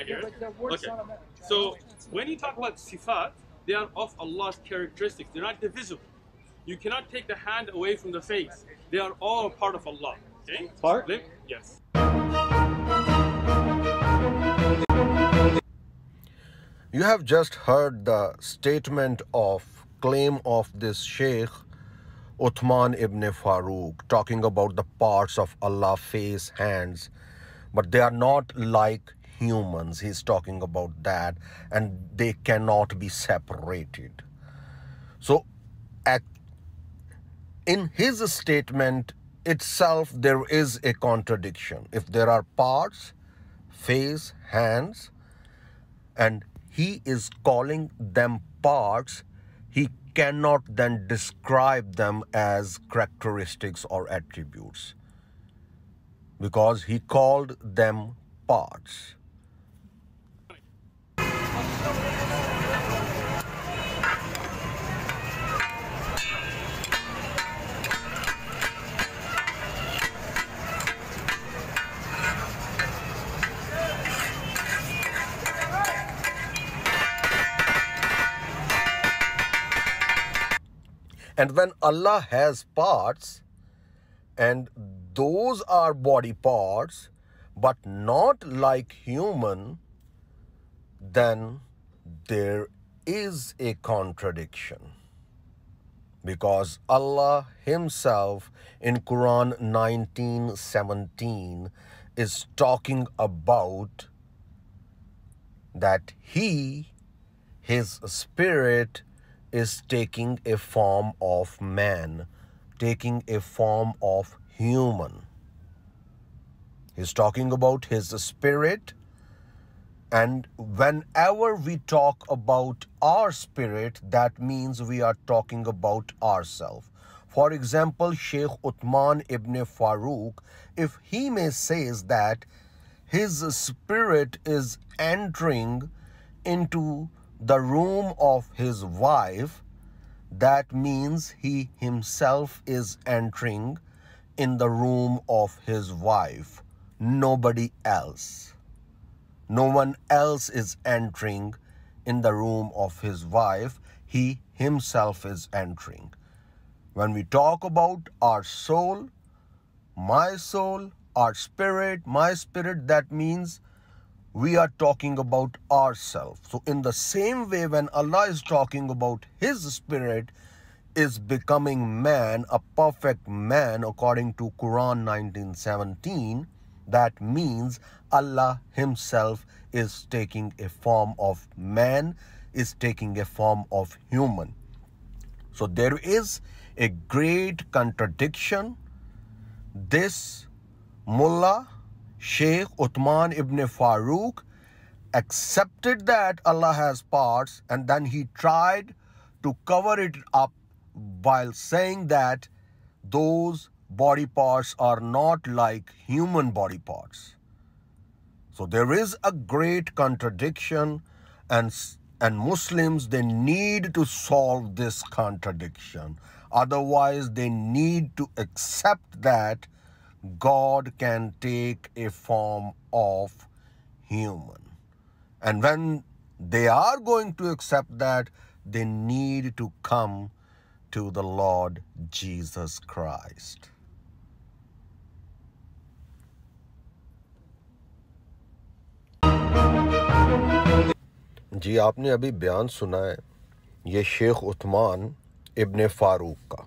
Okay. So when you talk about sifat, they are of Allah's characteristics. They're not divisible. You cannot take the hand away from the face. They are all part of Allah. Okay? Part? yes. You have just heard the statement of claim of this Sheikh Uthman ibn Farooq talking about the parts of Allah face hands but they are not like humans. He's talking about that, and they cannot be separated. So, at, in his statement itself, there is a contradiction. If there are parts, face, hands, and he is calling them parts, he cannot then describe them as characteristics or attributes because he called them parts. And when Allah has parts, and those are body parts, but not like human, then there is a contradiction. Because Allah Himself in Quran 19:17 is talking about that He, His Spirit, is taking a form of man, taking a form of human. He's talking about his spirit. And whenever we talk about our spirit, that means we are talking about ourselves. For example, Sheikh Uthman ibn Farooq, if he may says that his spirit is entering into the room of his wife, that means he himself is entering in the room of his wife, nobody else. No one else is entering in the room of his wife, he himself is entering. When we talk about our soul, my soul, our spirit, my spirit, that means we are talking about ourselves. So in the same way, when Allah is talking about his spirit is becoming man, a perfect man, according to Quran 1917, that means Allah himself is taking a form of man, is taking a form of human. So there is a great contradiction. This mullah Sheikh Uthman ibn Farooq accepted that Allah has parts and then he tried to cover it up while saying that those body parts are not like human body parts. So there is a great contradiction and and Muslims they need to solve this contradiction otherwise they need to accept that God can take a form of human. And when they are going to accept that, they need to come to the Lord Jesus Christ. जी आपने अभी बयान सुना है ये शेख उस्मान इब्ने फ़ारूक का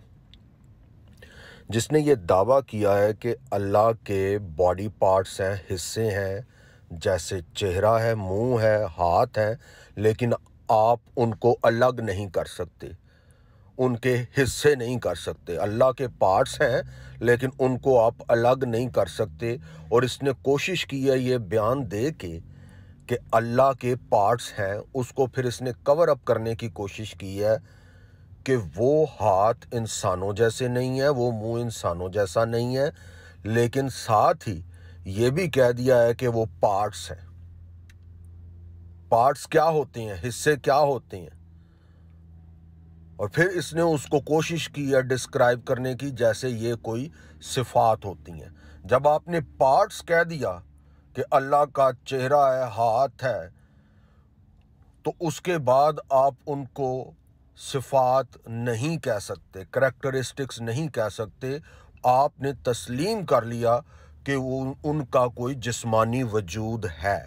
जिसने ये दावा किया है कि अल्लाह के बॉडी पार्ट्स हैं हिस्से हैं जैसे चेहरा है मुंह है हाथ है लेकिन आप उनको अलग नहीं कर सकते उनके हिस्से नहीं कर सकते अल्लाह के पार्ट्स हैं लेकिन उनको आप अलग नहीं कर सकते और इसने कोशिश की है ये बयान दे के कि अल्लाह के पार्ट्स हैं उसको फिर इसने कवर अप करने की कोशिश की है कि वो हाथ इंसानों जैसे नहीं है वो मुंह इंसानों जैसा नहीं है लेकिन साथ ही ये भी कह दिया है कि वो पार्ट्स हैं पार्ट्स क्या होते हैं हिस्से क्या होते हैं और फिर इसने उसको कोशिश की है डिस्क्राइब करने की जैसे ये कोई सिफात होती हैं जब आपने पार्ट्स कह दिया कि अल्लाह का चेहरा है हाथ है तो उसके बाद आप उनको सिफात नहीं कह सकते करेक्टरिस्टिक्स नहीं कह सकते आपने तस्लीम कर लिया कि वो उनका कोई जिस्मानी वजूद है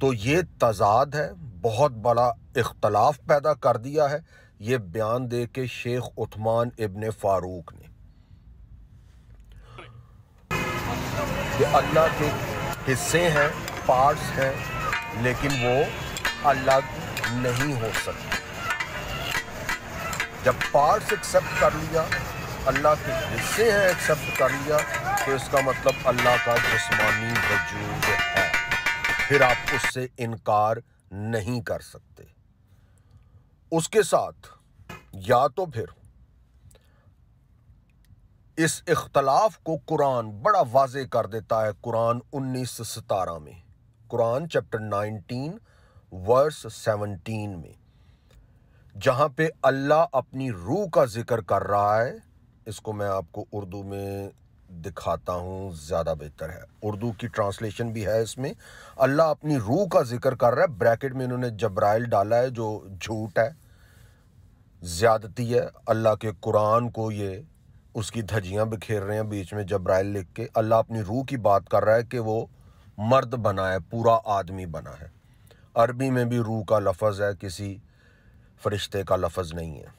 तो ये तजाद है बहुत बड़ा इख्तलाफ पैदा कर दिया है ये बयान दे के शेख उथमान इबन फारूक ने अल्लाह के हिस्से हैं पार्ट्स हैं लेकिन वो अलग नहीं हो सकते जब पार्ट्स एक्सेप्ट कर लिया अल्लाह के हिस्से हैं एक्सेप्ट कर लिया तो इसका मतलब अल्लाह का जिसमानी वजूद है फिर आप उससे इनकार नहीं कर सकते उसके साथ या तो फिर इस इख्तलाफ को कुरान बड़ा वाज कर देता है कुरान उन्नीस सतारह में कुरान चैप्टर नाइनटीन वर्स सेवनटीन में जहाँ पे अल्लाह अपनी रूह का ज़िक्र कर रहा है इसको मैं आपको उर्दू में दिखाता हूँ ज़्यादा बेहतर है उर्दू की ट्रांसलेशन भी है इसमें अल्लाह अपनी रूह का जिक्र कर रहा है ब्रैकेट में इन्होंने जब्राइल डाला है जो झूठ है ज़्यादती है अल्लाह के कुरान को ये उसकी धजियां बिखेर रहे हैं बीच में जब्राइल लिख के अल्लाह अपनी रूह की बात कर रहा है कि वो मर्द बना है पूरा आदमी बना है अरबी में भी रूह का लफज है किसी फरिश्ते का लफज नहीं है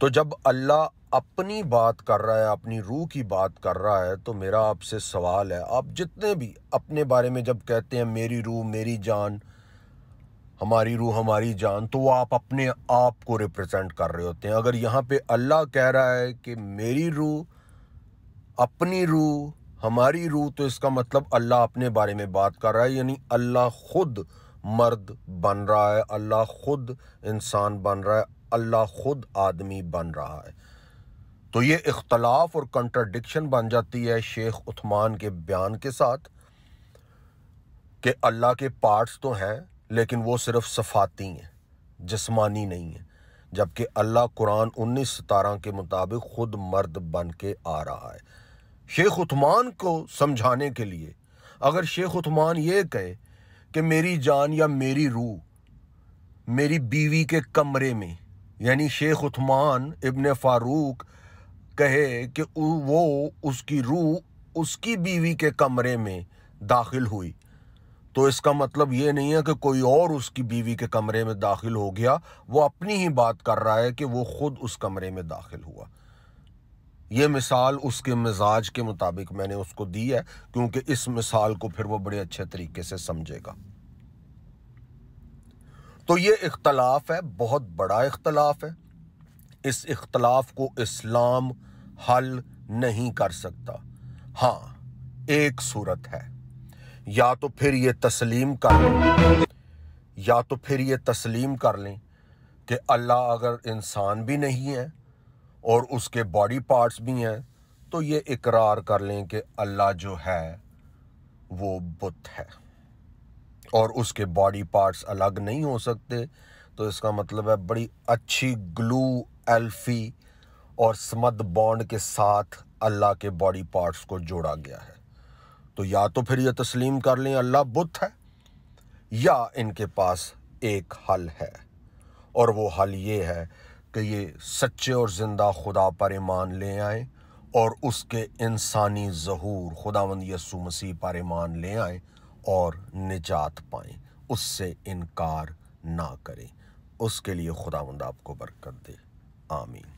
तो जब अल्लाह अपनी बात कर रहा है अपनी रूह की बात कर रहा है तो मेरा आपसे सवाल है आप जितने भी अपने बारे में जब कहते हैं मेरी रूह मेरी जान हमारी रूह हमारी जान तो वो आप अपने आप को रिप्रेजेंट कर रहे होते हैं अगर यहाँ पे अल्लाह कह रहा है कि मेरी रूह अपनी रूह हमारी रूह तो इसका मतलब अल्लाह अपने बारे में बात कर रहा है यानी अल्लाह खुद मर्द बन रहा है अल्लाह ख़ुद इंसान बन रहा है अल्लाह ख़ुद आदमी बन रहा है तो ये इख्तलाफ और कंट्राडिक्शन बन जाती है शेख उथमान के बयान के साथ कि अल्लाह के पार्ट्स तो हैं लेकिन वो सिर्फ सफ़ाती हैं जिस्मानी नहीं है जबकि अल्लाह कुरान उन्नीस सतारह के मुताबिक ख़ुद मर्द बन के आ रहा है शेख उथमान को समझाने के लिए अगर शेख उथमान ये कहे कि मेरी जान या मेरी रूह मेरी बीवी के कमरे में यानी शेख उथमान इबन फारूक कहे कि वो उसकी रूह उसकी बीवी के कमरे में दाखिल हुई तो इसका मतलब ये नहीं है कि कोई और उसकी बीवी के कमरे में दाखिल हो गया वो अपनी ही बात कर रहा है कि वो ख़ुद उस कमरे में दाखिल हुआ ये मिसाल उसके मिजाज के मुताबिक मैंने उसको दी है क्योंकि इस मिसाल को फिर वो बड़े अच्छे तरीके से समझेगा तो ये इख्तलाफ है बहुत बड़ा इख्तलाफ है इस इख्तलाफ को इस्लाम हल नहीं कर सकता हाँ एक सूरत है या तो फिर ये तस्लीम कर लें या तो फिर ये तस्लीम कर लें कि अल्लाह अगर इंसान भी नहीं है और उसके बॉडी पार्ट्स भी हैं तो ये इकरार कर लें कि अल्लाह जो है वो बुत है और उसके बॉडी पार्ट्स अलग नहीं हो सकते तो इसका मतलब है बड़ी अच्छी ग्लू एल्फी और समद बॉन्ड के साथ अल्लाह के बॉडी पार्ट्स को जोड़ा गया है तो या तो फिर ये तस्लीम कर लें अल्लाह बुत है या इनके पास एक हल है और वो हल ये है कि ये सच्चे और ज़िंदा खुदा पर ईमान ले आए और उसके इंसानी जहूर खुदावंद यसु मसीह पर ईमान ले आए और निजात पाए उससे इनकार ना करें उसके लिए खुदावंद आपको बरकत दे आमीन